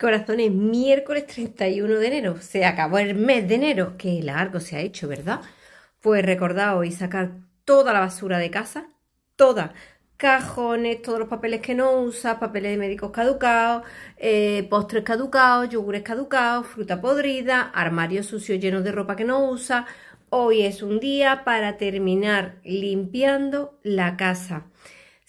Corazones, miércoles 31 de enero. Se acabó el mes de enero. Qué largo se ha hecho, ¿verdad? Pues recordad hoy sacar toda la basura de casa, toda. Cajones, todos los papeles que no usas, papeles de médicos caducados, eh, postres caducados, yogures caducados, fruta podrida, armarios sucios llenos de ropa que no usas. Hoy es un día para terminar limpiando la casa.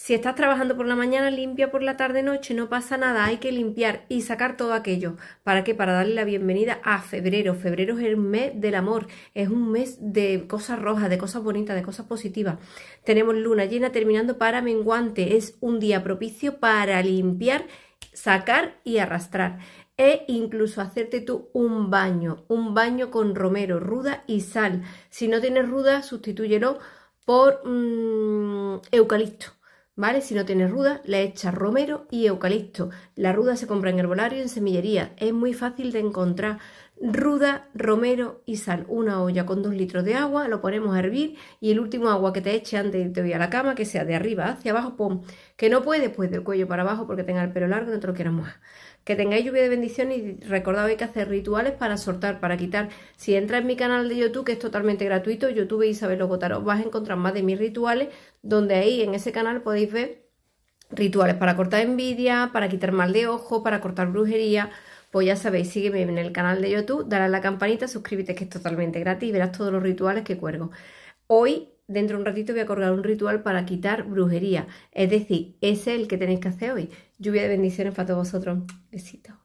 Si estás trabajando por la mañana, limpia por la tarde, noche, no pasa nada, hay que limpiar y sacar todo aquello. ¿Para qué? Para darle la bienvenida a febrero. Febrero es el mes del amor, es un mes de cosas rojas, de cosas bonitas, de cosas positivas. Tenemos luna llena terminando para menguante, es un día propicio para limpiar, sacar y arrastrar. E incluso hacerte tú un baño, un baño con romero, ruda y sal. Si no tienes ruda, sustitúyelo por mm, eucalipto ¿vale? Si no tienes ruda, le echas romero y eucalipto. La ruda se compra en herbolario y en semillería. Es muy fácil de encontrar ruda, romero y sal. Una olla con dos litros de agua, lo ponemos a hervir y el último agua que te eche antes de irte hoy a la cama, que sea de arriba hacia abajo, pon. Que no puede, pues del cuello para abajo porque tenga el pelo largo, no te lo quieras mojar. Que tengáis lluvia de bendición y recordad hay que hacer rituales para soltar, para quitar. Si entras en mi canal de YouTube, que es totalmente gratuito, YouTube e Isabel Logotaro, vas a encontrar más de mis rituales, donde ahí en ese canal podéis ver rituales para cortar envidia, para quitar mal de ojo, para cortar brujería pues ya sabéis, sígueme en el canal de YouTube, dale a la campanita, suscríbete que es totalmente gratis y verás todos los rituales que cuelgo. Hoy, dentro de un ratito, voy a colgar un ritual para quitar brujería. Es decir, ese es el que tenéis que hacer hoy. Lluvia de bendiciones para todos vosotros. Besitos.